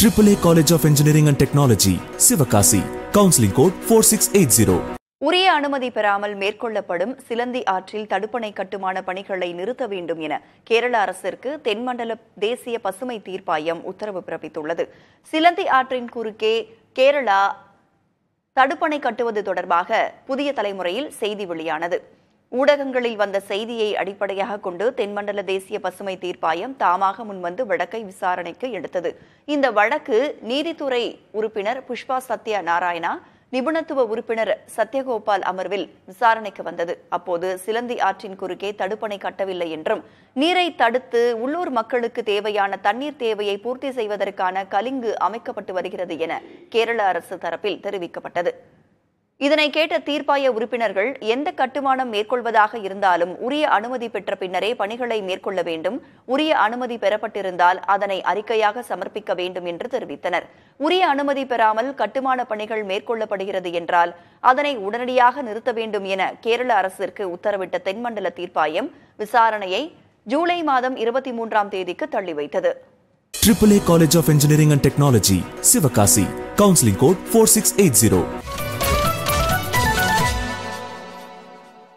triple A college of engineering and technology Sivakasi counselling code four six eight zero உரிய அனுமதி பெறாமல் மேற்கொள்ளப்படும் சிலந்தி ஆற்றில் தடுப்பணை கட்டுமான பணிகளை நிறுத்த வேண்டும் என கேரள அரசிற்கு தென்மண்டல தேசிய பசுமை தீர்ப்பாயம் உத்தரவு பிறப்பித்துள்ளது சிலந்தி ஆற்றின் குறுக்கே கேரளா தடுப்பணை கட்டுவது தொடர்பாக புதிய தலைமுறையில் செய்தி வெளியானது ஊடகங்களில் வந்த செய்தியை அடிப்படையாக கொண்டு தென்மண்டல தேசிய பசுமை தீர்ப்பாயம் தாமாக முன்வந்து வழக்கை விசாரணைக்கு எடுத்தது இந்த வழக்கு நீதித்துறை உறுப்பினர் புஷ்பா சத்யா நாராயணா நிபுணத்துவ உறுப்பினர் சத்யகோபால் அமர்வில் விசாரணைக்கு வந்தது அப்போது சிலந்தி ஆற்றின் குறுக்கே தடுப்பணை கட்டவில்லை என்றும் நீரை தடுத்து உள்ளூர் மக்களுக்கு தேவையான தண்ணீர் தேவையை பூர்த்தி செய்வதற்கான கலிங்கு அமைக்கப்பட்டு வருகிறது என கேரள அரசு தரப்பில் தெரிவிக்கப்பட்டது இதனை கேட்ட தீர்ப்பாய உறுப்பினர்கள் எந்த கட்டுமானம் மேற்கொள்வதாக இருந்தாலும் உரிய அனுமதி பெற்ற பின்னரே பணிகளை மேற்கொள்ள வேண்டும் உரிய அனுமதி பெறப்பட்டிருந்தால் அதனை அறிக்கையாக சமர்ப்பிக்க வேண்டும் என்று தெரிவித்தனர் உரிய அனுமதி பெறாமல் கட்டுமான பணிகள் மேற்கொள்ளப்படுகிறது என்றால் அதனை உடனடியாக நிறுத்த வேண்டும் என கேரள அரசிற்கு உத்தரவிட்ட தென்மண்டல தீர்ப்பாயம் விசாரணையை ஜூலை மாதம் இருபத்தி மூன்றாம் தேதிக்கு தள்ளி வைத்தது triple A college of engineering and technology Sivakasi counselling code four six eight zero